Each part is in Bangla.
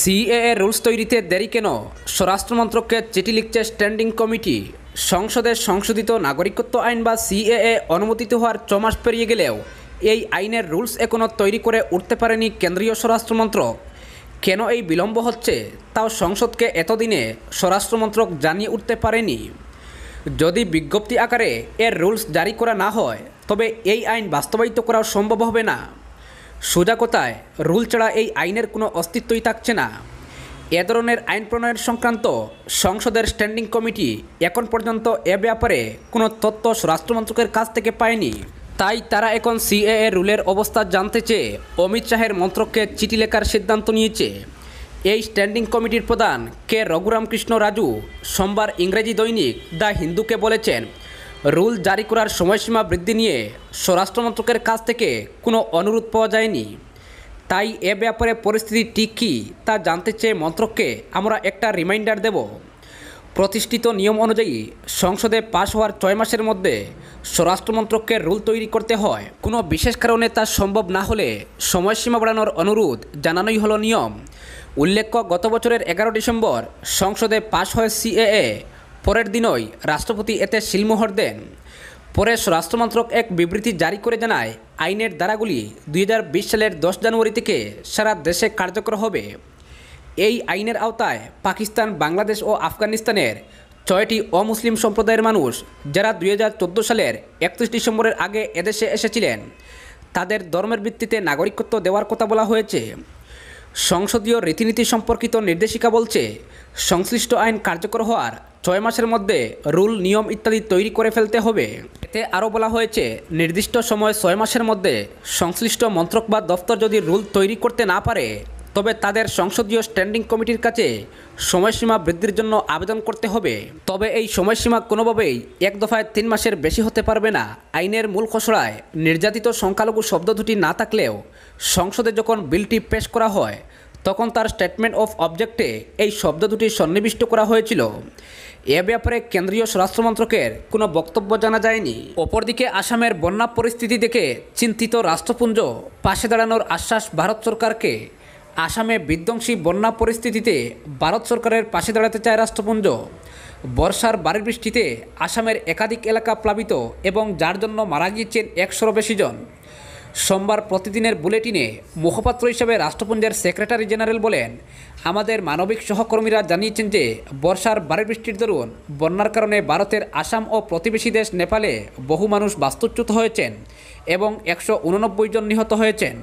সিএএ রুলস তৈরিতে দেরি কেন স্বরাষ্ট্রমন্ত্রককে চিঠি লিখছে স্ট্যান্ডিং কমিটি সংসদের সংশোধিত নাগরিকত্ব আইন বা সিএএ অনুমোদিত হওয়ার চমাস পেরিয়ে গেলেও এই আইনের রুলস এখনও তৈরি করে উঠতে পারেনি কেন্দ্রীয় স্বরাষ্ট্রমন্ত্রক কেন এই বিলম্ব হচ্ছে তাও সংসদকে এতদিনে স্বরাষ্ট্রমন্ত্রক জানিয়ে উঠতে পারেনি যদি বিজ্ঞপ্তি আকারে এর রুলস জারি করা না হয় তবে এই আইন বাস্তবায়িত করাও সম্ভব হবে না সোজা কথায় রুল ছাড়া এই আইনের কোনো অস্তিত্বই থাকছে না এ ধরনের আইন প্রণয়ন সংক্রান্ত সংসদের স্ট্যান্ডিং কমিটি এখন পর্যন্ত এ ব্যাপারে কোনো তথ্য স্বরাষ্ট্রমন্ত্রকের কাছ থেকে পায়নি তাই তারা এখন সিএএ রুলের অবস্থা জানতে চেয়ে অমিত শাহের মন্ত্রককে চিঠি লেখার সিদ্ধান্ত নিয়েছে এই স্ট্যান্ডিং কমিটির প্রধান কে রঘুরাম কৃষ্ণ রাজু সোমবার ইংরেজি দৈনিক দ্য হিন্দুকে বলেছেন রুল জারি করার সময়সীমা বৃদ্ধি নিয়ে স্বরাষ্ট্র মন্ত্রকের কাছ থেকে কোনো অনুরোধ পাওয়া যায়নি তাই এ ব্যাপারে পরিস্থিতি ঠিক কী তা জানতে চেয়ে মন্ত্রককে আমরা একটা রিমাইন্ডার দেব প্রতিষ্ঠিত নিয়ম অনুযায়ী সংসদে পাশ হওয়ার ছয় মাসের মধ্যে স্বরাষ্ট্র রুল তৈরি করতে হয় কোনো বিশেষ কারণে তা সম্ভব না হলে সময়সীমা বাড়ানোর অনুরোধ জানানোই হলো নিয়ম উল্লেখ্য গত বছরের এগারো ডিসেম্বর সংসদে পাশ হয় সিএএ পরের দিনই রাষ্ট্রপতি এতে শিলমোহর দেন পরে স্বরাষ্ট্রমন্ত্রক এক বিবৃতি জারি করে জানায় আইনের দ্বারাগুলি দুই সালের দশ জানুয়ারি থেকে সারা দেশে কার্যকর হবে এই আইনের আওতায় পাকিস্তান বাংলাদেশ ও আফগানিস্তানের ছয়টি অমুসলিম সম্প্রদায়ের মানুষ যারা দুই সালের একত্রিশ ডিসেম্বরের আগে এদেশে এসেছিলেন তাদের ধর্মের ভিত্তিতে নাগরিকত্ব দেওয়ার কথা বলা হয়েছে সংসদীয় রীতিনীতি সম্পর্কিত নির্দেশিকা বলছে সংশ্লিষ্ট আইন কার্যকর হওয়ার ছয় মাসের মধ্যে রুল নিয়ম ইত্যাদি তৈরি করে ফেলতে হবে এতে আরও বলা হয়েছে নির্দিষ্ট সময় ছয় মাসের মধ্যে সংশ্লিষ্ট মন্ত্রক বা দফতর যদি রুল তৈরি করতে না পারে তবে তাদের সংসদীয় স্ট্যান্ডিং কমিটির কাছে সময়সীমা বৃদ্ধির জন্য আবেদন করতে হবে তবে এই সময়সীমা কোনোভাবেই এক দফায় তিন মাসের বেশি হতে পারবে না আইনের মূল খসড়ায় নির্যাতিত সংখ্যালঘু শব্দ দুটি না থাকলেও সংসদে যখন বিলটি পেশ করা হয় তখন তার স্টেটমেন্ট অফ অবজেক্টে এই শব্দ দুটি সন্নিবিষ্ট করা হয়েছিল এ ব্যাপারে কেন্দ্রীয় স্বরাষ্ট্রমন্ত্রকের কোনো বক্তব্য জানা যায়নি অপরদিকে আসামের বন্যা পরিস্থিতি দেখে চিন্তিত রাষ্ট্রপুঞ্জ পাশে দাঁড়ানোর আশ্বাস ভারত সরকারকে আসামে বিধ্বংসী বন্যা পরিস্থিতিতে ভারত সরকারের পাশে দাঁড়াতে চায় রাষ্ট্রপুঞ্জ বর্ষার বাড়ি বৃষ্টিতে আসামের একাধিক এলাকা প্লাবিত এবং যার জন্য মারা গিয়েছেন একশোর বেশি জন সোমবার প্রতিদিনের বুলেটিনে মুখপাত্র হিসেবে রাষ্ট্রপুঞ্জের সেক্রেটারি জেনারেল বলেন আমাদের মানবিক সহকর্মীরা জানিয়েছেন যে বর্ষার বাড়ি বৃষ্টির দরুন বন্যার কারণে ভারতের আসাম ও প্রতিবেশী দেশ নেপালে বহু মানুষ বাস্তুচ্যুত হয়েছেন এবং একশো উননব্বই জন নিহত হয়েছেন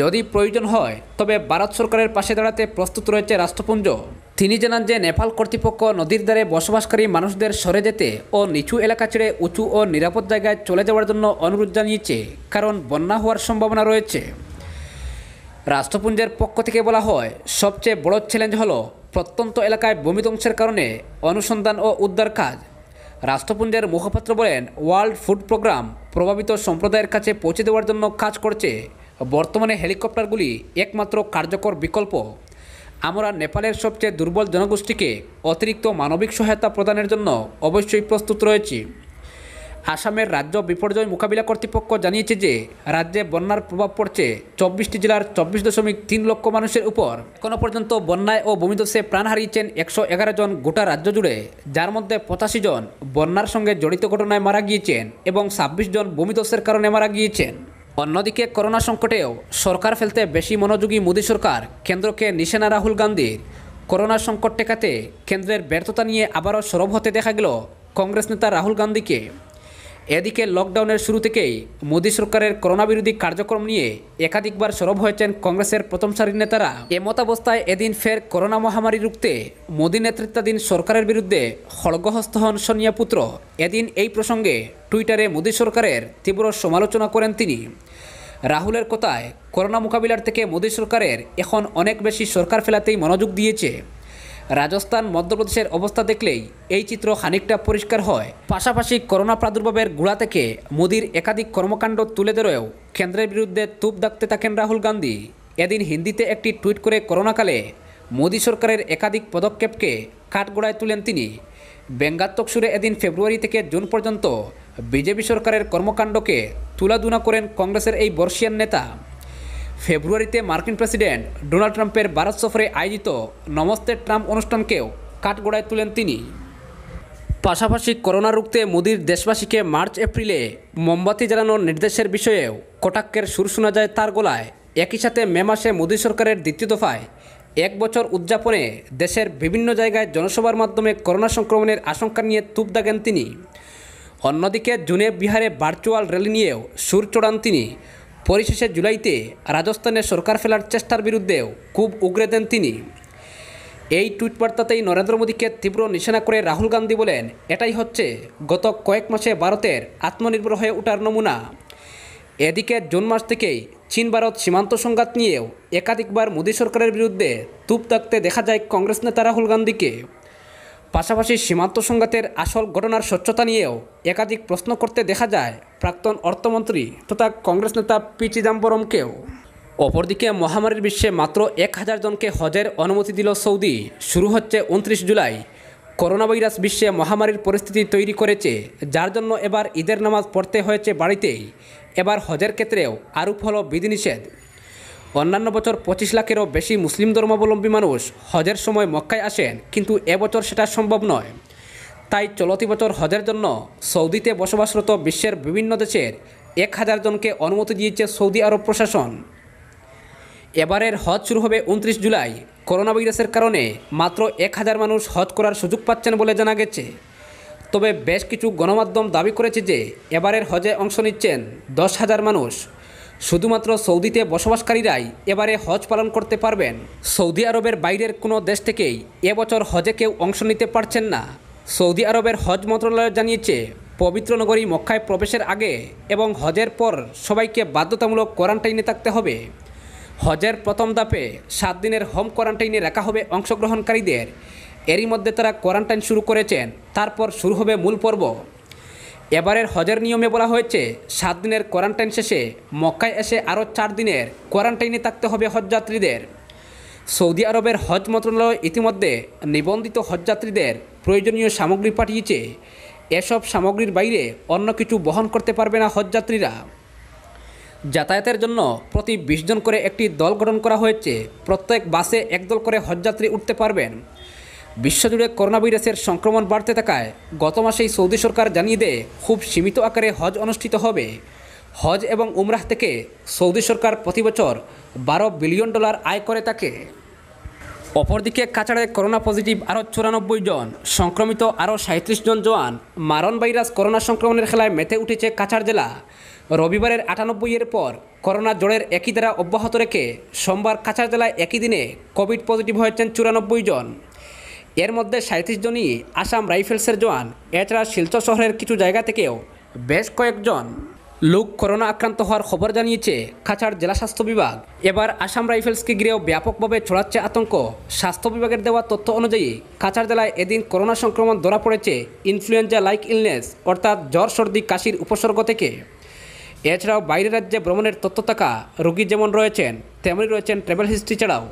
যদি প্রয়োজন হয় তবে ভারত সরকারের পাশে দাঁড়াতে প্রস্তুত রয়েছে রাষ্ট্রপুঞ্জ তিনি জানান যে নেপাল কর্তৃপক্ষ নদীর দ্বারে বসবাসকারী মানুষদের সরে যেতে ও নিচু এলাকা ছেড়ে উঁচু ও নিরাপদ জায়গায় চলে যাওয়ার জন্য অনুরোধ জানিয়েছে কারণ বন্যা হওয়ার সম্ভাবনা রয়েছে রাষ্ট্রপুঞ্জের পক্ষ থেকে বলা হয় সবচেয়ে বড় চ্যালেঞ্জ হল প্রত্যন্ত এলাকায় ভূমিধ্বংসের কারণে অনুসন্ধান ও উদ্ধার কাজ রাষ্ট্রপুঞ্জের মুখপাত্র বলেন ওয়ার্ল্ড ফুড প্রোগ্রাম প্রভাবিত সম্প্রদায়ের কাছে পৌঁছে দেওয়ার জন্য কাজ করছে বর্তমানে হেলিকপ্টারগুলি একমাত্র কার্যকর বিকল্প আমরা নেপালের সবচেয়ে দুর্বল জনগোষ্ঠীকে অতিরিক্ত মানবিক সহায়তা প্রদানের জন্য অবশ্যই প্রস্তুত রয়েছি আসামের রাজ্য বিপর্যয় মোকাবিলা কর্তৃপক্ষ জানিয়েছে যে রাজ্যে বন্যার প্রভাব পড়ছে চব্বিশটি জেলার চব্বিশ দশমিক তিন লক্ষ মানুষের উপর এখনও পর্যন্ত বন্যায় ও ভূমিধসে প্রাণ হারিয়েছেন একশো এগারো জন গোটা রাজ্য জুড়ে যার মধ্যে পঁচাশি জন বন্যার সঙ্গে জড়িত ঘটনায় মারা গিয়েছেন এবং ছাব্বিশ জন ভূমিধসের কারণে মারা গিয়েছেন অন্যদিকে করোনা সংকটেও সরকার ফেলতে বেশি মনোযোগী মোদী সরকার কেন্দ্রকে নিশানা রাহুল গান্ধীর করোনা সংকট টেকাতে কেন্দ্রের ব্যর্থতা নিয়ে আবারও সরব হতে দেখা গেল কংগ্রেস নেতা রাহুল গান্ধীকে এদিকে লকডাউনের শুরু থেকেই মোদী সরকারের করোনাবিরোধী কার্যক্রম নিয়ে একাধিকবার সরব হয়েছেন কংগ্রেসের প্রথম সারির নেতারা এমতাবস্থায় এদিন ফের করোনা মহামারী রুখতে মোদী নেতৃত্বাধীন সরকারের বিরুদ্ধে খড়গহস্ত হন সোনিয়া পুত্র এদিন এই প্রসঙ্গে টুইটারে মোদী সরকারের তীব্র সমালোচনা করেন তিনি রাহুলের কথায় করোনা মোকাবিলার থেকে মোদী সরকারের এখন অনেক বেশি সরকার ফেলাতেই মনোযোগ দিয়েছে রাজস্থান মধ্যপ্রদেশের অবস্থা দেখলেই এই চিত্র খানিকটা পরিষ্কার হয় পাশাপাশি করোনা প্রাদুর্ভাবের গোড়া থেকে মোদির একাধিক কর্মকাণ্ড তুলে ধরেও কেন্দ্রের বিরুদ্ধে তুপ দাগতে থাকেন রাহুল গান্ধী এদিন হিন্দিতে একটি টুইট করে করোনাকালে মোদী সরকারের একাধিক পদক্ষেপকে কাঠগোড়ায় তুলেন তিনি ব্যঙ্গাত্মক সুরে এদিন ফেব্রুয়ারি থেকে জুন পর্যন্ত বিজেপি সরকারের কর্মকাণ্ডকে তুলাধুনা করেন কংগ্রেসের এই বর্ষিয়ান নেতা ফেব্রুয়ারিতে মার্কিন প্রেসিডেন্ট ডোনাল্ড ট্রাম্পের ভারত সফরে আয়োজিত নমস্তে ট্রাম্প অনুষ্ঠানকেও কাঠগোড়ায় তুলেন তিনি পাশাপাশি করোনা রুখতে মোদীর দেশবাসীকে মার্চ এপ্রিলে মোমবাতি জ্বালানোর নির্দেশের বিষয়েও কটাক্ষের সুর শোনা যায় তার গলায় একই সাথে মে মাসে মোদী সরকারের দ্বিতীয় দফায় এক বছর উদযাপনে দেশের বিভিন্ন জায়গায় জনসভার মাধ্যমে করোনা সংক্রমণের আশঙ্কা নিয়ে তুপ দাগেন তিনি অন্যদিকে জুনে বিহারে ভার্চুয়াল র্যালি নিয়েও সুর চড়ান তিনি পরিশেষে জুলাইতে রাজস্থানে সরকার ফেলার চেষ্টার বিরুদ্ধেও খুব উগরে দেন তিনি এই টুইট বার্তাতেই নরেন্দ্র মোদীকে তীব্র নিশানা করে রাহুল গান্ধী বলেন এটাই হচ্ছে গত কয়েক মাসে ভারতের আত্মনির্ভর হয়ে ওঠার নমুনা এদিকে জুন মাস থেকেই চীন ভারত সীমান্ত সংঘাত নিয়েও একাধিকবার মোদী সরকারের বিরুদ্ধে তুপ থাকতে দেখা যায় কংগ্রেস নেতা রাহুল গান্ধীকে পাশাপাশি সীমান্ত সংঘাতের আসল ঘটনার স্বচ্ছতা নিয়েও একাধিক প্রশ্ন করতে দেখা যায় প্রাক্তন অর্থমন্ত্রী তথা কংগ্রেস নেতা পি চিদাম্বরমকেও অপরদিকে মহামারীর বিশ্বে মাত্র এক হাজার জনকে হজের অনুমতি দিল সৌদি শুরু হচ্ছে উনত্রিশ জুলাই করোনা ভাইরাস বিশ্বে মহামারীর পরিস্থিতি তৈরি করেছে যার জন্য এবার ঈদের নামাজ পড়তে হয়েছে বাড়িতেই এবার হজের ক্ষেত্রেও আরোপ হল বিধিনিষেধ অন্যান্য বছর পঁচিশ লাখেরও বেশি মুসলিম ধর্মাবলম্বী মানুষ হজের সময় মক্কায় আসেন কিন্তু এবছর সেটা সম্ভব নয় তাই চলতি বছর হজের জন্য সৌদিতে বসবাসরত বিশ্বের বিভিন্ন দেশের এক হাজার জনকে অনুমতি দিয়েছে সৌদি আরব প্রশাসন এবারের হজ শুরু হবে উনত্রিশ জুলাই করোনা ভাইরাসের কারণে মাত্র এক হাজার মানুষ হজ করার সুযোগ পাচ্ছেন বলে জানা গেছে তবে বেশ কিছু গণমাধ্যম দাবি করেছে যে এবারের হজে অংশ নিচ্ছেন দশ হাজার মানুষ শুধুমাত্র সৌদিতে বসবাসকারীরাই এবারে হজ পালন করতে পারবেন সৌদি আরবের বাইরের কোনো দেশ থেকেই এবছর হজে কেউ অংশ নিতে পারছেন না সৌদি আরবের হজ মন্ত্রণালয় জানিয়েছে পবিত্র নগরী মক্কায় প্রবেশের আগে এবং হজের পর সবাইকে বাধ্যতামূলক কোয়ারান্টাইনে থাকতে হবে হজের প্রথম ধাপে সাত দিনের হোম কোয়ারান্টাইনে রাখা হবে অংশগ্রহণকারীদের এরই মধ্যে তারা কোয়ারান্টাইন শুরু করেছেন তারপর শুরু হবে মূল পর্ব এবারের হজের নিয়মে বলা হয়েছে সাত দিনের কোয়ারান্টাইন শেষে মক্কায় এসে আরও চার দিনের কোয়ারান্টাইনে থাকতে হবে হজযাত্রীদের সৌদি আরবের হজ মন্ত্রণালয় ইতিমধ্যে নিবন্ধিত হজযাত্রীদের প্রয়োজনীয় সামগ্রী পাঠিয়েছে এসব সামগ্রীর বাইরে অন্য কিছু বহন করতে পারবে না হজযাত্রীরা যাতায়াতের জন্য প্রতি বিশজন করে একটি দল গঠন করা হয়েছে প্রত্যেক বাসে একদল করে হজযাত্রী উঠতে পারবেন বিশ্বজুড়ে করোনা ভাইরাসের সংক্রমণ বাড়তে থাকায় গত মাসেই সৌদি সরকার জানিয়ে দেয় খুব সীমিত আকারে হজ অনুষ্ঠিত হবে হজ এবং উমরাহ থেকে সৌদি সরকার প্রতি বছর বারো বিলিয়ন ডলার আয় করে থাকে অপরদিকে কাছাড়ে করোনা পজিটিভ আরও চুরানব্বই জন সংক্রমিত আরও সাঁত্রিশ জন জোয়ান মারণ ভাইরাস করোনা সংক্রমণের খেলায় মেতে উঠেছে কাছাড় জেলা রবিবারের আটানব্বইয়ের পর করোনা জ্বরের একই দ্বারা অব্যাহত রেখে সোমবার কাছাড় জেলায় একই দিনে কোভিড পজিটিভ হয়েছেন চুরানব্বই জন এর মধ্যে সাঁত্রিশ জনই আসাম রাইফেলসের জোয়ান এছাড়া শিলচর শহরের কিছু জায়গা থেকেও বেশ কয়েকজন লোক করোনা আক্রান্ত হওয়ার খবর জানিয়েছে খাচার জেলা স্বাস্থ্য বিভাগ এবার আসাম রাইফেলসকে ঘিরেও ব্যাপকভাবে ছড়াচ্ছে আতঙ্ক স্বাস্থ্য বিভাগের দেওয়া তথ্য অনুযায়ী খাচার জেলায় এদিন করোনা সংক্রমণ ধরা পড়েছে ইনফ্লুয়েঞ্জা লাইক ইলনেস অর্থাৎ জ্বর সর্দি কাশির উপসর্গ থেকে এছাড়াও বাইরের রাজ্যে ভ্রমণের তথ্য থাকা রোগী যেমন রয়েছেন তেমনি রয়েছেন ট্রাভেল হিস্ট্রি ছাড়াও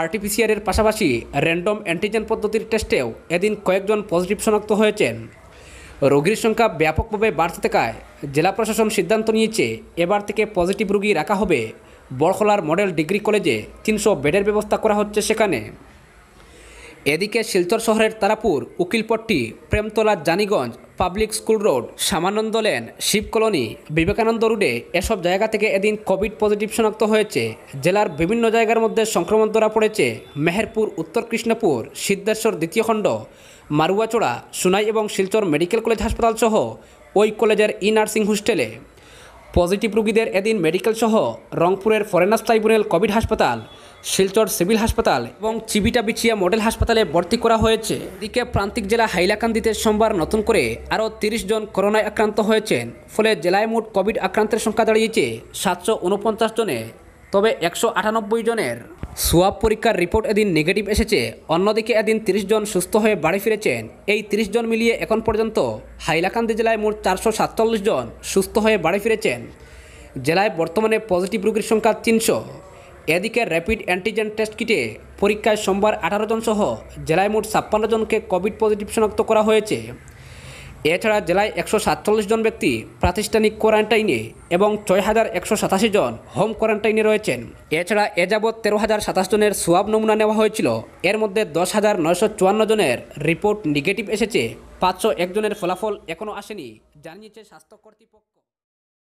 আরটিপিসিআরের পাশাপাশি র্যান্ডম অ্যান্টিজেন পদ্ধতির টেস্টেও এদিন কয়েকজন পজিটিভ শনাক্ত হয়েছেন রোগীর সংখ্যা ব্যাপকভাবে বাড়তে থাকায় জেলা প্রশাসন সিদ্ধান্ত নিয়েছে এবার থেকে পজিটিভ রোগী রাখা হবে বড়খলার মডেল ডিগ্রি কলেজে তিনশো বেডের ব্যবস্থা করা হচ্ছে সেখানে এদিকে শিলচর শহরের Tarapur Ukilpatti Premtala Janiganj public school road Samananda lane Shiv colony Vivekananda রোডে এসব জায়গা থেকে এদিন কোভিড পজিটিভ শনাক্ত হয়েছে জেলার বিভিন্ন জায়গার মধ্যে সংক্রমণ ধরা পড়েছে মেহেরপুর উত্তর কৃষ্ণপুর সিদ্ধেশ্বর দ্বিতীয় খণ্ড মারুয়াচোড়া সুনাই এবং শিলচর মেডিকেল কলেজ হাসপাতাল সহ ওই কলেজের ই নার্সিং হোস্টেলে পজিটিভ রোগীদের এদিন মেডিকেল সহ রংপুরের ফরেনার্স ট্রাইব্যুনাল কোভিড হাসপাতাল শিলচর সিভিল হাসপাতাল এবং চিবিটা বিছিয়া মডেল হাসপাতালে ভর্তি করা হয়েছে এদিকে প্রান্তিক জেলা হাইলাকান্দিতে সোমবার নতুন করে আরও তিরিশ জন করোনায় আক্রান্ত হয়েছেন ফলে জেলায় মোট কোভিড আক্রান্তের সংখ্যা দাঁড়িয়েছে সাতশো উনপঞ্চাশ জনে তবে একশো আটানব্বই জনের সোয়াব পরীক্ষার রিপোর্ট এদিন নেগেটিভ এসেছে অন্যদিকে এদিন তিরিশ জন সুস্থ হয়ে বাড়ি ফিরেছেন এই তিরিশ জন মিলিয়ে এখন পর্যন্ত হাইলাকান্দি জেলায় মোট চারশো সাতচল্লিশ জন সুস্থ হয়ে বাড়ি ফিরেছেন জেলায় বর্তমানে পজিটিভ রোগীর সংখ্যা তিনশো এদিকে র্যাপিড অ্যান্টিজেন টেস্ট কিটে পরীক্ষায় সোমবার আঠারো জন সহ জেলায় মোট ছাপ্পান্ন জনকে কোভিড পজিটিভ শনাক্ত করা হয়েছে এছাড়া জেলায় একশো সাতচল্লিশ জন ব্যক্তি প্রাতিষ্ঠানিক কোয়ারেন্টাইনে এবং ছয় হাজার একশো সাতাশি জন হোম কোয়ারেন্টাইনে রয়েছেন এছাড়া এ যাবৎ তেরো হাজার সাতাশ জনের সোয়াব নমুনা নেওয়া হয়েছিল এর মধ্যে দশ হাজার নয়শো চুয়ান্ন জনের রিপোর্ট নেগেটিভ এসেছে পাঁচশো একজনের ফলাফল এখনও আসেনি জানিয়েছে স্বাস্থ্য কর্তৃপক্ষ